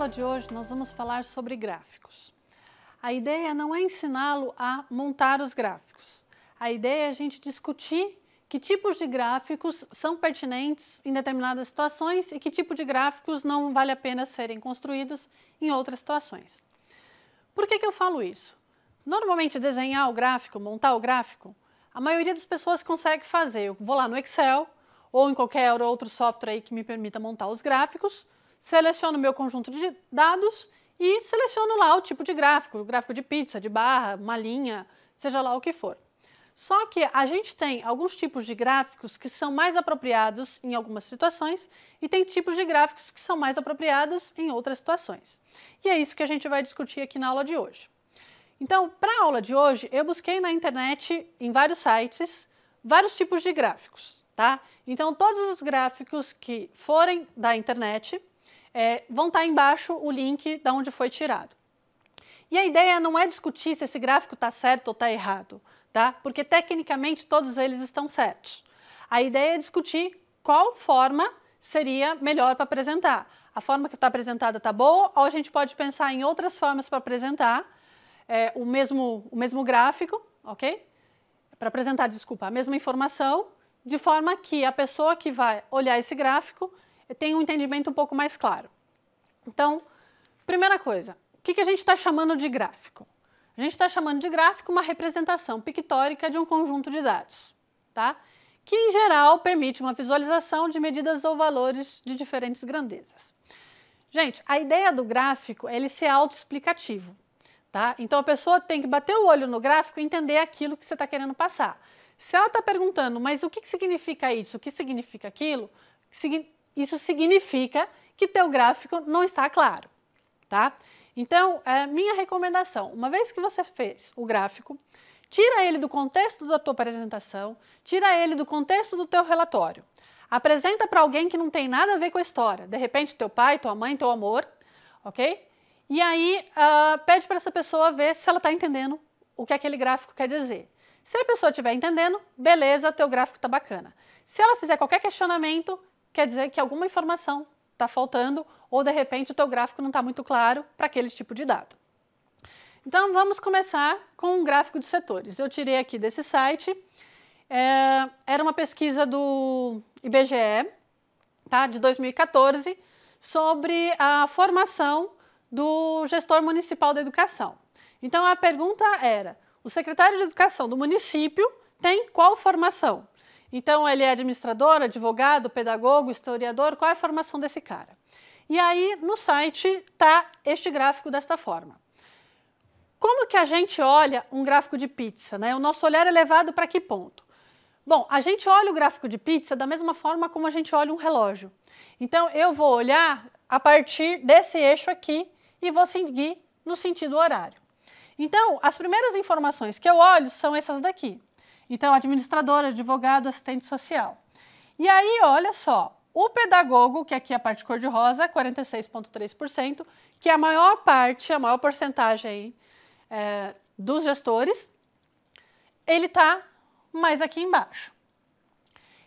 aula de hoje nós vamos falar sobre gráficos. A ideia não é ensiná-lo a montar os gráficos. A ideia é a gente discutir que tipos de gráficos são pertinentes em determinadas situações e que tipo de gráficos não vale a pena serem construídos em outras situações. Por que, que eu falo isso? Normalmente, desenhar o gráfico, montar o gráfico, a maioria das pessoas consegue fazer. Eu vou lá no Excel ou em qualquer outro software aí que me permita montar os gráficos, seleciono meu conjunto de dados e seleciono lá o tipo de gráfico, gráfico de pizza, de barra, uma linha, seja lá o que for. Só que a gente tem alguns tipos de gráficos que são mais apropriados em algumas situações e tem tipos de gráficos que são mais apropriados em outras situações. E é isso que a gente vai discutir aqui na aula de hoje. Então, para a aula de hoje, eu busquei na internet, em vários sites, vários tipos de gráficos, tá? Então, todos os gráficos que forem da internet, é, vão estar tá embaixo o link da onde foi tirado. E a ideia não é discutir se esse gráfico está certo ou está errado, tá? Porque tecnicamente todos eles estão certos. A ideia é discutir qual forma seria melhor para apresentar. A forma que está apresentada está boa ou a gente pode pensar em outras formas para apresentar é, o, mesmo, o mesmo gráfico, ok? Para apresentar, desculpa, a mesma informação, de forma que a pessoa que vai olhar esse gráfico tem um entendimento um pouco mais claro. Então, primeira coisa, o que, que a gente está chamando de gráfico? A gente está chamando de gráfico uma representação pictórica de um conjunto de dados, tá? que em geral permite uma visualização de medidas ou valores de diferentes grandezas. Gente, a ideia do gráfico é ele ser autoexplicativo. Tá? Então a pessoa tem que bater o olho no gráfico e entender aquilo que você está querendo passar. Se ela está perguntando, mas o que, que significa isso, o que significa aquilo, isso significa que teu gráfico não está claro, tá? Então, é, minha recomendação, uma vez que você fez o gráfico, tira ele do contexto da tua apresentação, tira ele do contexto do teu relatório. Apresenta para alguém que não tem nada a ver com a história, de repente teu pai, tua mãe, teu amor, ok? E aí uh, pede para essa pessoa ver se ela está entendendo o que aquele gráfico quer dizer. Se a pessoa estiver entendendo, beleza, teu gráfico está bacana. Se ela fizer qualquer questionamento, quer dizer que alguma informação está faltando ou de repente o teu gráfico não está muito claro para aquele tipo de dado. Então vamos começar com um gráfico de setores. Eu tirei aqui desse site, é, era uma pesquisa do IBGE, tá, de 2014, sobre a formação do gestor municipal da educação. Então a pergunta era: o secretário de educação do município tem qual formação? Então, ele é administrador, advogado, pedagogo, historiador. Qual é a formação desse cara? E aí, no site, está este gráfico desta forma. Como que a gente olha um gráfico de pizza? Né? O nosso olhar é levado para que ponto? Bom, a gente olha o gráfico de pizza da mesma forma como a gente olha um relógio. Então, eu vou olhar a partir desse eixo aqui e vou seguir no sentido horário. Então, as primeiras informações que eu olho são essas daqui. Então, administrador, advogado, assistente social. E aí, olha só, o pedagogo, que aqui é a parte cor-de-rosa, 46,3%, que é a maior parte, a maior porcentagem é, dos gestores, ele está mais aqui embaixo.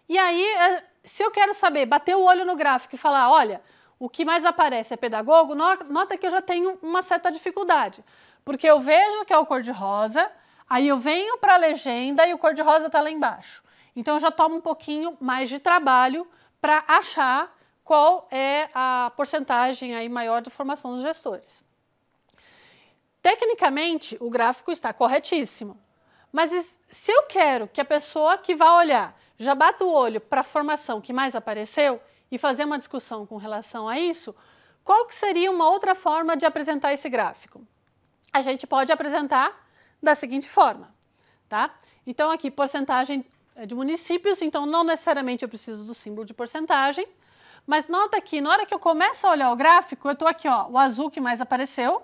E aí, é, se eu quero saber, bater o olho no gráfico e falar, olha, o que mais aparece é pedagogo, nota que eu já tenho uma certa dificuldade, porque eu vejo que é o cor-de-rosa, Aí eu venho para a legenda e o cor-de-rosa está lá embaixo. Então eu já tomo um pouquinho mais de trabalho para achar qual é a porcentagem aí maior de formação dos gestores. Tecnicamente, o gráfico está corretíssimo. Mas se eu quero que a pessoa que vai olhar já bata o olho para a formação que mais apareceu e fazer uma discussão com relação a isso, qual que seria uma outra forma de apresentar esse gráfico? A gente pode apresentar da seguinte forma, tá? Então aqui porcentagem é, de municípios, então não necessariamente eu preciso do símbolo de porcentagem, mas nota que na hora que eu começo a olhar o gráfico, eu estou aqui, ó, o azul que mais apareceu,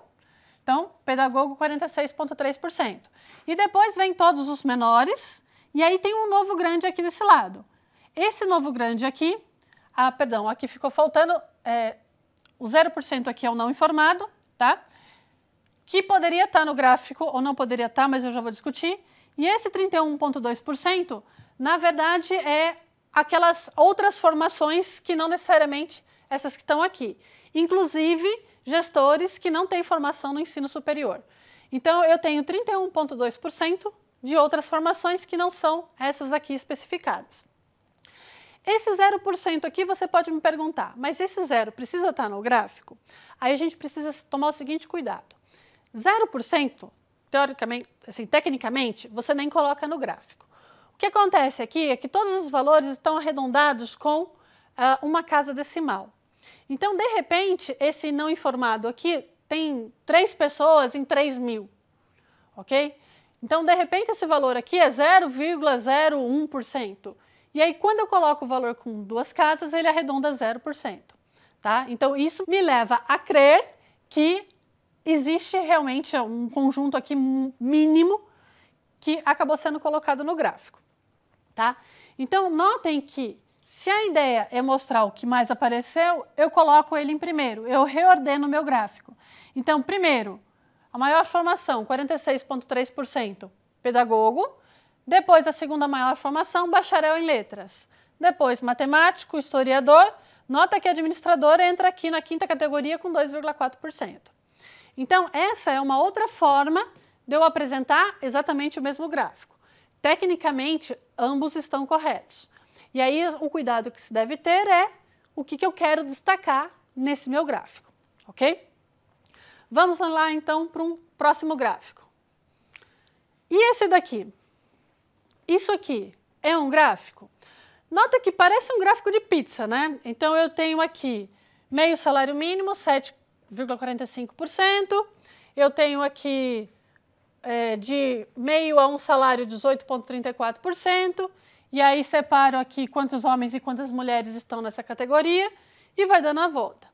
então pedagogo 46,3%. E depois vem todos os menores, e aí tem um novo grande aqui desse lado. Esse novo grande aqui, ah, perdão, aqui ficou faltando, é, o 0% aqui é o não informado, tá? que poderia estar tá no gráfico ou não poderia estar, tá, mas eu já vou discutir. E esse 31,2%, na verdade, é aquelas outras formações que não necessariamente essas que estão aqui, inclusive gestores que não têm formação no ensino superior. Então, eu tenho 31,2% de outras formações que não são essas aqui especificadas. Esse 0% aqui você pode me perguntar, mas esse zero precisa estar tá no gráfico? Aí a gente precisa tomar o seguinte cuidado. 0%, teoricamente, assim, tecnicamente, você nem coloca no gráfico. O que acontece aqui é que todos os valores estão arredondados com uh, uma casa decimal. Então, de repente, esse não informado aqui tem três pessoas em 3 mil, ok? Então, de repente, esse valor aqui é 0,01%. E aí, quando eu coloco o valor com duas casas, ele arredonda 0%. Tá? Então, isso me leva a crer que existe realmente um conjunto aqui mínimo que acabou sendo colocado no gráfico, tá? Então, notem que se a ideia é mostrar o que mais apareceu, eu coloco ele em primeiro, eu reordeno o meu gráfico. Então, primeiro, a maior formação, 46,3%, pedagogo. Depois, a segunda maior formação, bacharel em letras. Depois, matemático, historiador. Nota que administrador entra aqui na quinta categoria com 2,4%. Então, essa é uma outra forma de eu apresentar exatamente o mesmo gráfico. Tecnicamente, ambos estão corretos. E aí, o cuidado que se deve ter é o que, que eu quero destacar nesse meu gráfico, ok? Vamos lá, então, para um próximo gráfico. E esse daqui? Isso aqui é um gráfico? Nota que parece um gráfico de pizza, né? Então, eu tenho aqui meio salário mínimo, 0,45%. Eu tenho aqui é, de meio a um salário 18,34%. E aí separo aqui quantos homens e quantas mulheres estão nessa categoria e vai dando a volta.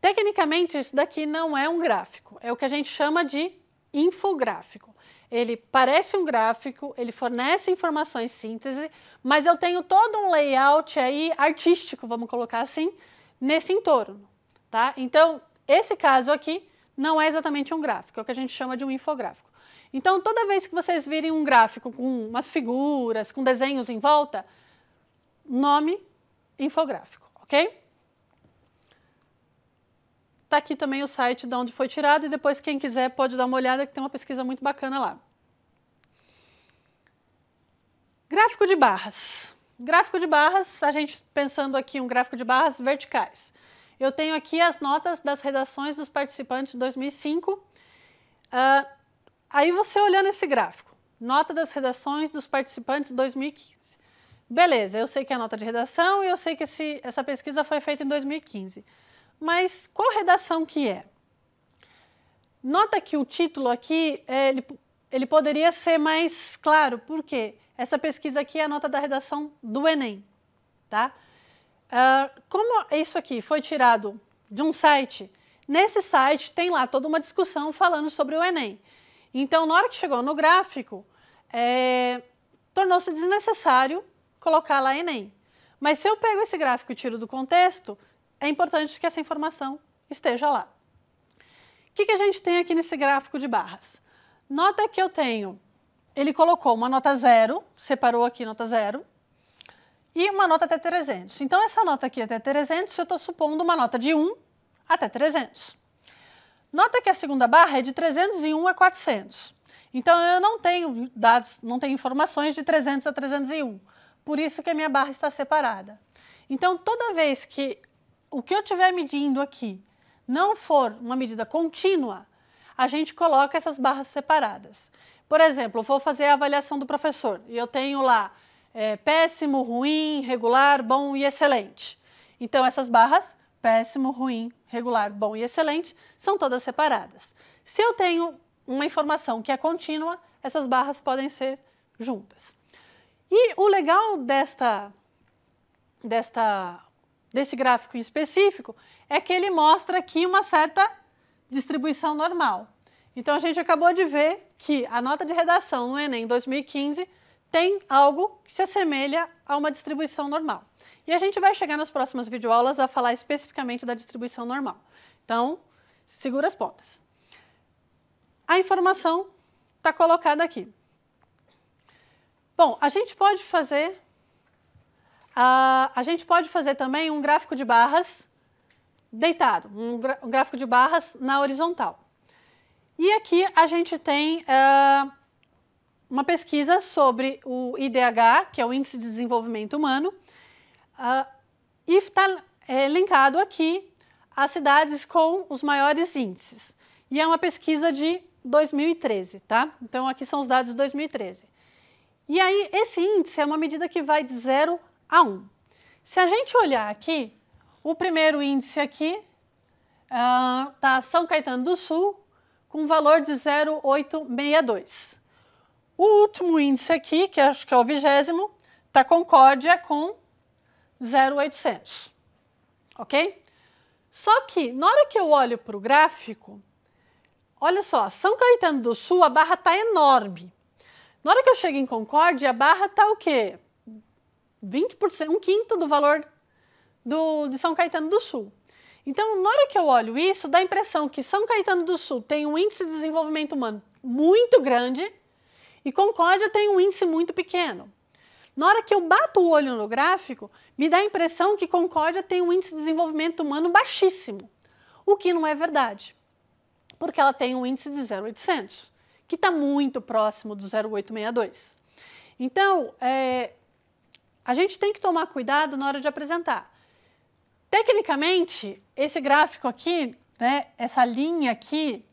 Tecnicamente, isso daqui não é um gráfico, é o que a gente chama de infográfico. Ele parece um gráfico, ele fornece informações síntese, mas eu tenho todo um layout aí artístico, vamos colocar assim, nesse entorno, tá? Então, esse caso aqui não é exatamente um gráfico, é o que a gente chama de um infográfico. Então, toda vez que vocês virem um gráfico com umas figuras, com desenhos em volta, nome infográfico, ok? Está aqui também o site de onde foi tirado e depois quem quiser pode dar uma olhada que tem uma pesquisa muito bacana lá. Gráfico de barras. Gráfico de barras, a gente pensando aqui um gráfico de barras verticais. Eu tenho aqui as notas das redações dos participantes de 2005. Uh, ah, aí você olhando esse gráfico, nota das redações dos participantes de 2015. Beleza, eu sei que é a nota de redação e eu sei que esse, essa pesquisa foi feita em 2015. Mas qual redação que é? Nota que o título aqui, é, ele, ele poderia ser mais claro, porque essa pesquisa aqui é a nota da redação do Enem, tá? Uh, como isso aqui foi tirado de um site, nesse site tem lá toda uma discussão falando sobre o Enem. Então, na hora que chegou no gráfico, é, tornou-se desnecessário colocar lá Enem. Mas se eu pego esse gráfico e tiro do contexto, é importante que essa informação esteja lá. O que, que a gente tem aqui nesse gráfico de barras? Nota que eu tenho, ele colocou uma nota zero, separou aqui nota zero, e uma nota até 300. Então, essa nota aqui até 300, eu estou supondo uma nota de 1 até 300. Nota que a segunda barra é de 301 a 400. Então, eu não tenho dados, não tenho informações de 300 a 301. Por isso que a minha barra está separada. Então, toda vez que o que eu estiver medindo aqui não for uma medida contínua, a gente coloca essas barras separadas. Por exemplo, vou fazer a avaliação do professor e eu tenho lá é, péssimo, ruim, regular, bom e excelente. Então, essas barras, péssimo, ruim, regular, bom e excelente, são todas separadas. Se eu tenho uma informação que é contínua, essas barras podem ser juntas. E o legal desta, desta, deste gráfico em específico é que ele mostra aqui uma certa distribuição normal. Então, a gente acabou de ver que a nota de redação no Enem 2015 tem algo que se assemelha a uma distribuição normal. E a gente vai chegar nas próximas videoaulas a falar especificamente da distribuição normal. Então, segura as pontas. A informação está colocada aqui. Bom, a gente pode fazer a, a gente pode fazer também um gráfico de barras deitado, um, um gráfico de barras na horizontal. E aqui a gente tem eh, uma pesquisa sobre o IDH, que é o Índice de Desenvolvimento Humano, uh, e está elencado é, aqui as cidades com os maiores índices. E é uma pesquisa de 2013, tá? Então aqui são os dados de 2013. E aí esse índice é uma medida que vai de 0 a 1. Um. Se a gente olhar aqui, o primeiro índice aqui está ah, uh, São Caetano do Sul, com um valor de 0,862. O último índice aqui, que acho que é o vigésimo, está concórdia com 0,800, ok? Só que, na hora que eu olho para o gráfico, olha só, São Caetano do Sul, a barra está enorme. Na hora que eu chego em Concórdia, a barra está o quê? 20%, um quinto do valor do, de São Caetano do Sul. Então, na hora que eu olho isso, dá a impressão que São Caetano do Sul tem um índice de desenvolvimento humano muito grande, e Concórdia tem um índice muito pequeno. Na hora que eu bato o olho no gráfico, me dá a impressão que Concórdia tem um índice de desenvolvimento humano baixíssimo, o que não é verdade, porque ela tem um índice de 0,800, que está muito próximo do 0,862. Então, é, a gente tem que tomar cuidado na hora de apresentar. Tecnicamente, esse gráfico aqui, né, essa linha aqui,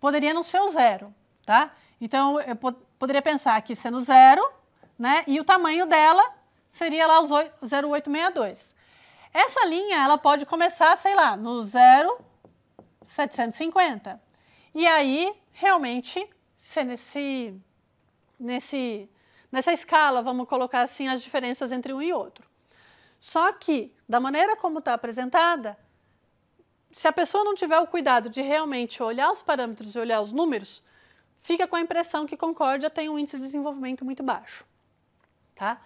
poderia não ser o zero, tá? Então, eu pod poderia pensar que sendo zero, né? E o tamanho dela seria lá os 0,862. Essa linha, ela pode começar, sei lá, no 0,750. E aí, realmente, se nesse, nesse, nessa escala, vamos colocar assim, as diferenças entre um e outro. Só que, da maneira como está apresentada, se a pessoa não tiver o cuidado de realmente olhar os parâmetros e olhar os números, fica com a impressão que Concórdia tem um índice de desenvolvimento muito baixo. Tá?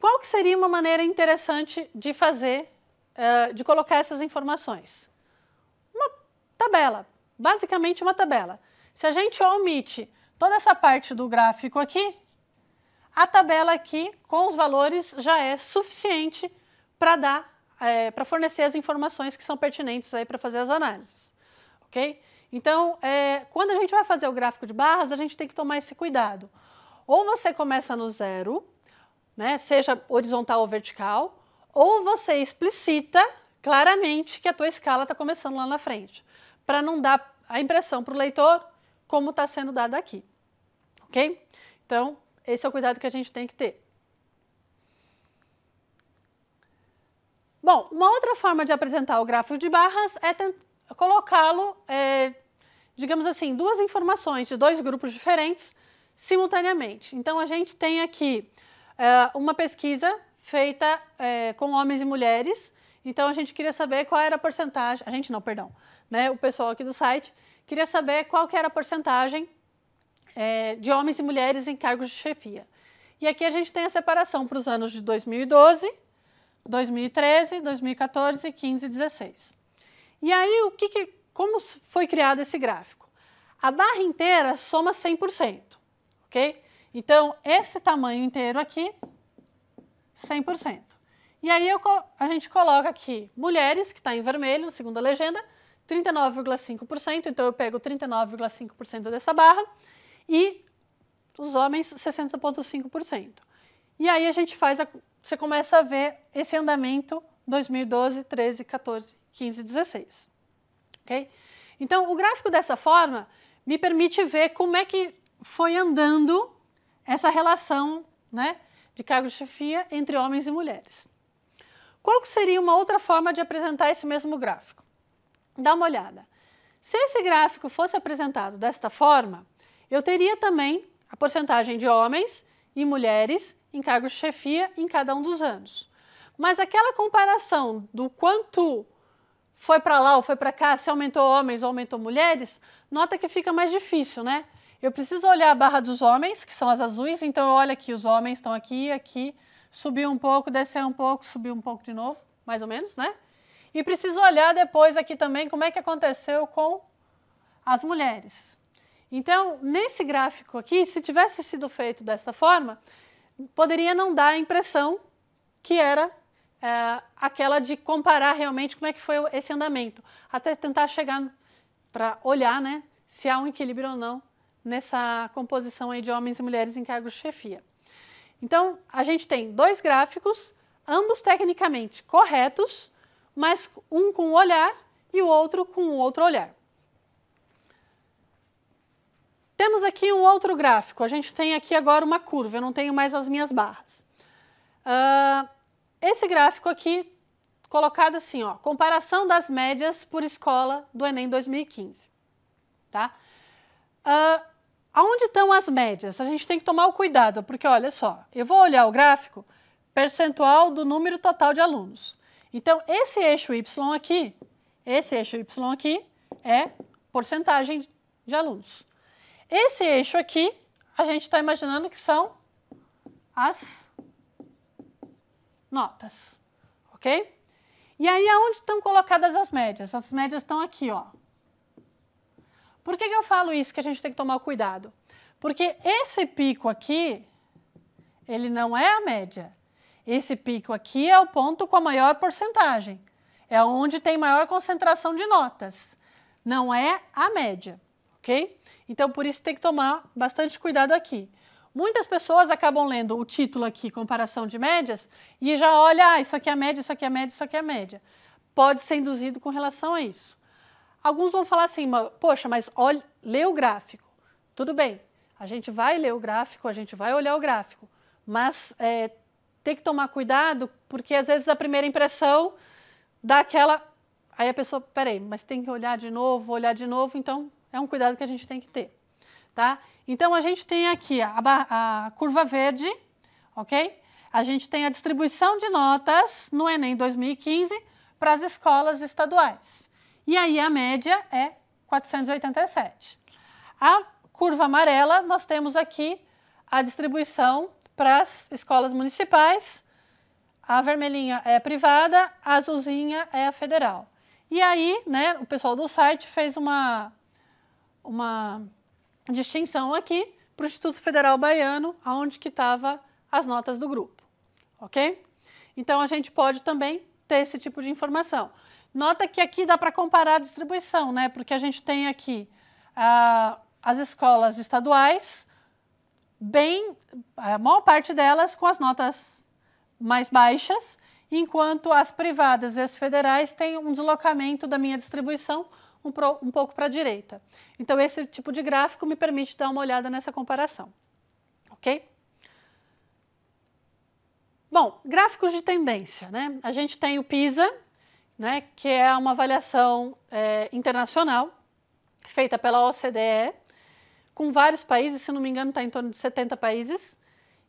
Qual que seria uma maneira interessante de fazer, uh, de colocar essas informações? Uma tabela, basicamente uma tabela. Se a gente omite toda essa parte do gráfico aqui, a tabela aqui com os valores já é suficiente para dar, é, eh, para fornecer as informações que são pertinentes aí para fazer as análises, ok? Então, é, quando a gente vai fazer o gráfico de barras, a gente tem que tomar esse cuidado. Ou você começa no zero, né, seja horizontal ou vertical, ou você explicita claramente que a tua escala está começando lá na frente, para não dar a impressão para o leitor como está sendo dada aqui, ok? Então, esse é o cuidado que a gente tem que ter. Bom, uma outra forma de apresentar o gráfico de barras é colocá-lo, é, digamos assim, duas informações de dois grupos diferentes simultaneamente. Então, a gente tem aqui é, uma pesquisa feita é, com homens e mulheres. Então, a gente queria saber qual era a porcentagem... A gente não, perdão. Né, o pessoal aqui do site queria saber qual que era a porcentagem é, de homens e mulheres em cargos de chefia. E aqui a gente tem a separação para os anos de 2012, 2013, 2014, 15 e 16. E aí, o que, que como foi criado esse gráfico? A barra inteira soma 100%, ok? Então, esse tamanho inteiro aqui, 100%. E aí eu, a gente coloca aqui mulheres, que está em vermelho, segundo a legenda, 39,5%. Então eu pego 39,5% dessa barra e os homens 60,5%. E aí a gente faz, a, você começa a ver esse andamento 2012, 13, 14 15 e 16. Okay? Então, o gráfico dessa forma me permite ver como é que foi andando essa relação né, de cargo de chefia entre homens e mulheres. Qual seria uma outra forma de apresentar esse mesmo gráfico? Dá uma olhada. Se esse gráfico fosse apresentado desta forma, eu teria também a porcentagem de homens e mulheres em cargos de chefia em cada um dos anos. Mas aquela comparação do quanto foi para lá ou foi para cá, se aumentou homens ou aumentou mulheres, nota que fica mais difícil, né? Eu preciso olhar a barra dos homens, que são as azuis, então eu olho aqui, os homens estão aqui, aqui, subiu um pouco, desceu um pouco, subiu um pouco de novo, mais ou menos, né? E preciso olhar depois aqui também como é que aconteceu com as mulheres. Então, nesse gráfico aqui, se tivesse sido feito dessa forma, poderia não dar a impressão que era é, aquela de comparar realmente como é que foi esse andamento, até tentar chegar para olhar né, se há um equilíbrio ou não nessa composição aí de homens e mulheres em cargos de chefia. Então, a gente tem dois gráficos, ambos tecnicamente corretos, mas um com um olhar e o outro com um outro olhar. Temos aqui um outro gráfico, a gente tem aqui agora uma curva, eu não tenho mais as minhas barras. Uh, esse gráfico aqui, colocado assim, ó, comparação das médias por escola do Enem 2015, tá? Uh, aonde estão as médias? A gente tem que tomar o cuidado, porque olha só, eu vou olhar o gráfico percentual do número total de alunos. Então, esse eixo Y aqui, esse eixo Y aqui é porcentagem de alunos. Esse eixo aqui, a gente está imaginando que são as notas, ok? E aí, aonde estão colocadas as médias? As médias estão aqui, ó. Por que, que eu falo isso que a gente tem que tomar cuidado? Porque esse pico aqui, ele não é a média. Esse pico aqui é o ponto com a maior porcentagem. É onde tem maior concentração de notas. Não é a média, ok? Então, por isso tem que tomar bastante cuidado aqui. Muitas pessoas acabam lendo o título aqui, comparação de médias, e já olha, ah, isso aqui é a média, isso aqui é a média, isso aqui é a média. Pode ser induzido com relação a isso. Alguns vão falar assim, poxa, mas olha, lê o gráfico. Tudo bem, a gente vai ler o gráfico, a gente vai olhar o gráfico, mas é, tem que tomar cuidado, porque às vezes a primeira impressão dá aquela. Aí a pessoa, peraí, mas tem que olhar de novo, olhar de novo, então é um cuidado que a gente tem que ter tá? Então a gente tem aqui a, a curva verde, ok? A gente tem a distribuição de notas no Enem 2015 para as escolas estaduais. E aí a média é 487. A curva amarela, nós temos aqui a distribuição para as escolas municipais. A vermelhinha é a privada, a azulzinha é a federal. E aí, né, o pessoal do site fez uma, uma distinção aqui para o Instituto Federal Baiano, aonde que estava as notas do grupo, ok? Então, a gente pode também ter esse tipo de informação. Nota que aqui dá para comparar a distribuição, né? Porque a gente tem aqui ah, as escolas estaduais, bem, a maior parte delas com as notas mais baixas, enquanto as privadas e as federais têm um deslocamento da minha distribuição um, pro, um pouco para a direita. Então, esse tipo de gráfico me permite dar uma olhada nessa comparação. Ok? Bom, gráficos de tendência. Né? A gente tem o PISA, né, que é uma avaliação é, internacional feita pela OCDE, com vários países, se não me engano, está em torno de 70 países.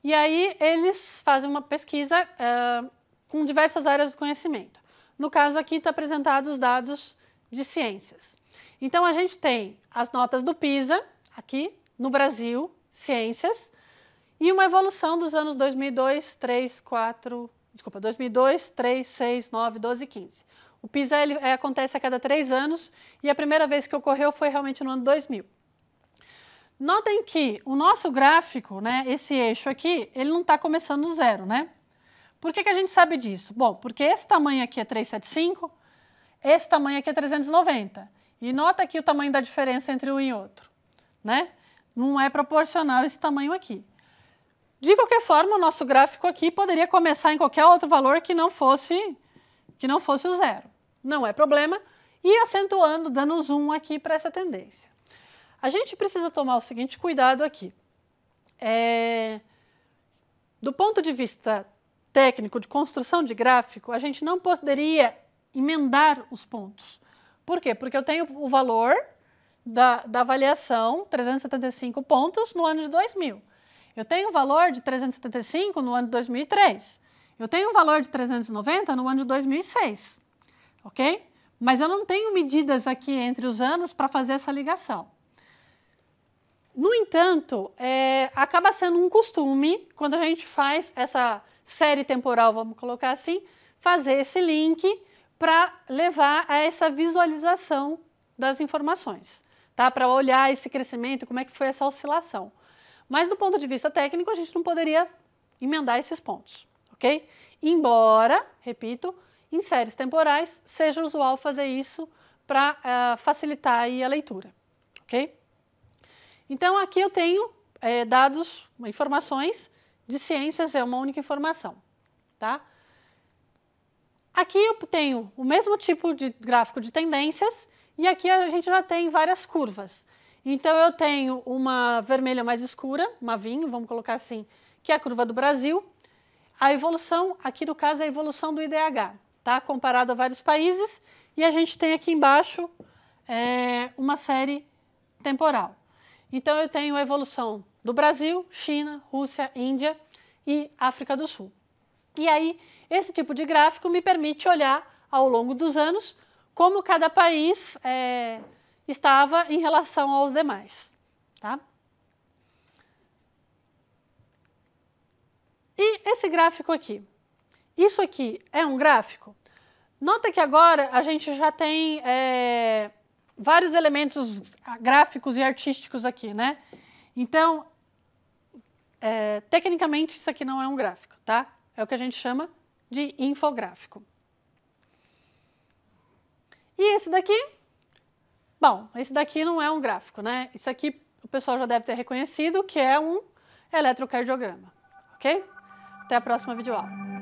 E aí eles fazem uma pesquisa é, com diversas áreas do conhecimento. No caso aqui está apresentado os dados de ciências. Então, a gente tem as notas do PISA, aqui no Brasil, ciências, e uma evolução dos anos 2002, 3, 4, desculpa, 2002, 3, 6, 9, 12 e 15. O PISA ele, é, acontece a cada três anos e a primeira vez que ocorreu foi realmente no ano 2000. Notem que o nosso gráfico, né, esse eixo aqui, ele não está começando no zero, né? Por que, que a gente sabe disso? Bom, porque esse tamanho aqui é 375, esse tamanho aqui é 390. E nota aqui o tamanho da diferença entre um e outro, né? Não é proporcional esse tamanho aqui. De qualquer forma, o nosso gráfico aqui poderia começar em qualquer outro valor que não fosse que não fosse o zero. Não é problema. E acentuando, dando zoom aqui para essa tendência. A gente precisa tomar o seguinte cuidado aqui. É, do ponto de vista técnico de construção de gráfico, a gente não poderia emendar os pontos. Por quê? Porque eu tenho o valor da, da avaliação, 375 pontos, no ano de 2000. Eu tenho o valor de 375 no ano de 2003. Eu tenho o valor de 390 no ano de 2006, ok? Mas eu não tenho medidas aqui entre os anos para fazer essa ligação. No entanto, é, acaba sendo um costume, quando a gente faz essa série temporal, vamos colocar assim, fazer esse link para levar a essa visualização das informações, tá? para olhar esse crescimento, como é que foi essa oscilação. Mas do ponto de vista técnico, a gente não poderia emendar esses pontos, ok? Embora, repito, em séries temporais seja usual fazer isso para uh, eh, facilitar a leitura, ok? Então aqui eu tenho é, dados, informações de ciências é uma única informação, tá? Aqui eu tenho o mesmo tipo de gráfico de tendências e aqui a gente já tem várias curvas. Então eu tenho uma vermelha mais escura, uma vinho, vamos colocar assim, que é a curva do Brasil. A evolução, aqui no caso, é a evolução do IDH, tá? comparado a vários países. E a gente tem aqui embaixo é, uma série temporal. Então eu tenho a evolução do Brasil, China, Rússia, Índia e África do Sul. E aí esse tipo de gráfico me permite olhar ao longo dos anos como cada país é, estava em relação aos demais. Tá? E esse gráfico aqui? Isso aqui é um gráfico? Nota que agora a gente já tem é, vários elementos gráficos e artísticos aqui, né? Então, é, tecnicamente, isso aqui não é um gráfico, tá? É o que a gente chama de infográfico. E esse daqui? Bom, esse daqui não é um gráfico, né? Isso aqui o pessoal já deve ter reconhecido que é um eletrocardiograma, ok? Até a próxima videoaula.